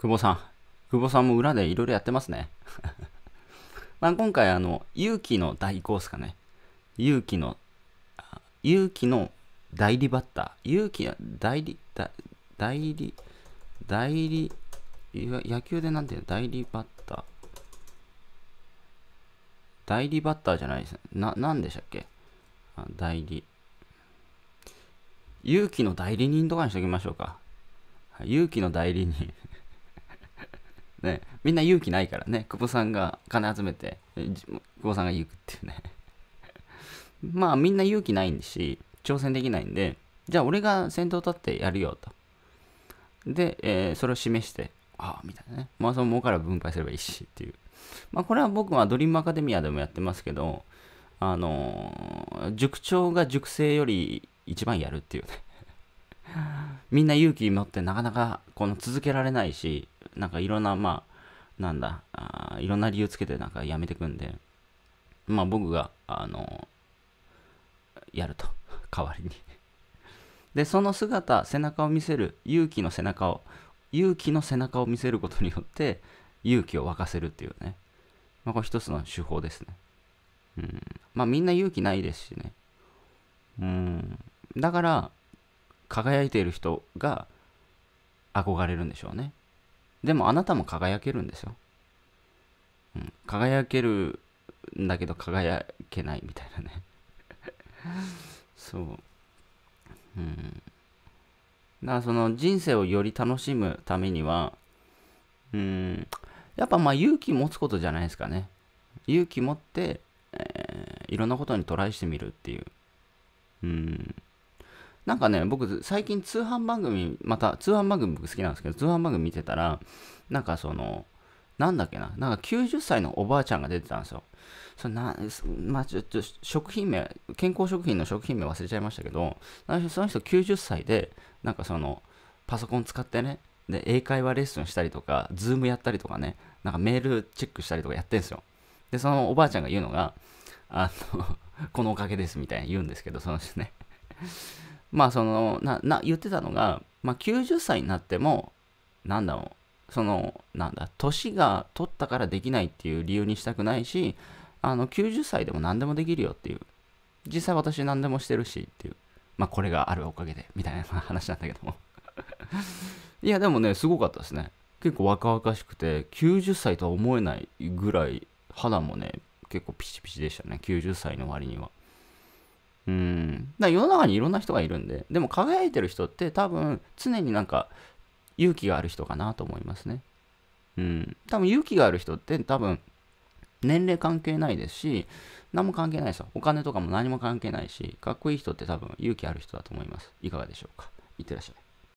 久保さん。久保さんも裏でいろいろやってますね。まあ今回あの、勇気の代行ですかね。勇気の、勇気の代理バッター。勇気、代理、代理、代理、野球でなんていうの代理バッター。代理バッターじゃないですな、なんでしたっけ代理。勇気の代理人とかにしときましょうか。勇気の代理人ね、みんな勇気ないからね、久保さんが金集めて、久保さんが行くっていうね。まあみんな勇気ないし、挑戦できないんで、じゃあ俺が先頭立ってやるよと。で、えー、それを示して、ああ、みたいなね。まあその儲から分配すればいいしっていう。まあこれは僕はドリームアカデミアでもやってますけど、あのー、塾長が塾生より一番やるっていうね。みんな勇気持ってなかなかこの続けられないし、なんかいろんな、まあ、なんだ、あいろんな理由つけてなんかやめてくんで、まあ僕が、あのやると、代わりにで、その姿、背中を見せる、勇気の背中を、勇気の背中を見せることによって、勇気を沸かせるっていうね。まあこれ一つの手法ですね。うん。まあみんな勇気ないですしね。うん。だから、輝いている人が憧れるんでしょうね。でもあなたも輝けるんですよ。うん、輝けるんだけど輝けないみたいなね そう。うん。だからその人生をより楽しむためには、うん、やっぱまあ勇気持つことじゃないですかね。勇気持って、えー、いろんなことにトライしてみるっていう。うん。なんかね、僕、最近通販番組、また通販番組僕好きなんですけど、通販番組見てたら、なんかその、なんだっけな、なんか90歳のおばあちゃんが出てたんですよ。そなまあ、ちょっと食品名、健康食品の食品名忘れちゃいましたけど、その人90歳で、なんかその、パソコン使ってね、で、英会話レッスンしたりとか、ズームやったりとかね、なんかメールチェックしたりとかやってんですよ。で、そのおばあちゃんが言うのが、あの このおかげですみたいに言うんですけど、その人ねまあそのなな言ってたのが、まあ、90歳になってもなんだろうそのなんだ年が取ったからできないっていう理由にしたくないしあの90歳でも何でもできるよっていう実際私何でもしてるしっていうまあこれがあるおかげでみたいな話なんだけども いやでもねすごかったですね結構若々しくて90歳とは思えないぐらい肌もね結構ピチピチでしたね90歳の割にはうん。だ世の中にいろんな人がいるんで、でも輝いてる人って多分常になんか勇気がある人かなと思いますね。うん。多分勇気がある人って多分年齢関係ないですし、何も関係ないですよ。お金とかも何も関係ないし、かっこいい人って多分勇気ある人だと思います。いかがでしょうか。いってらっしゃい。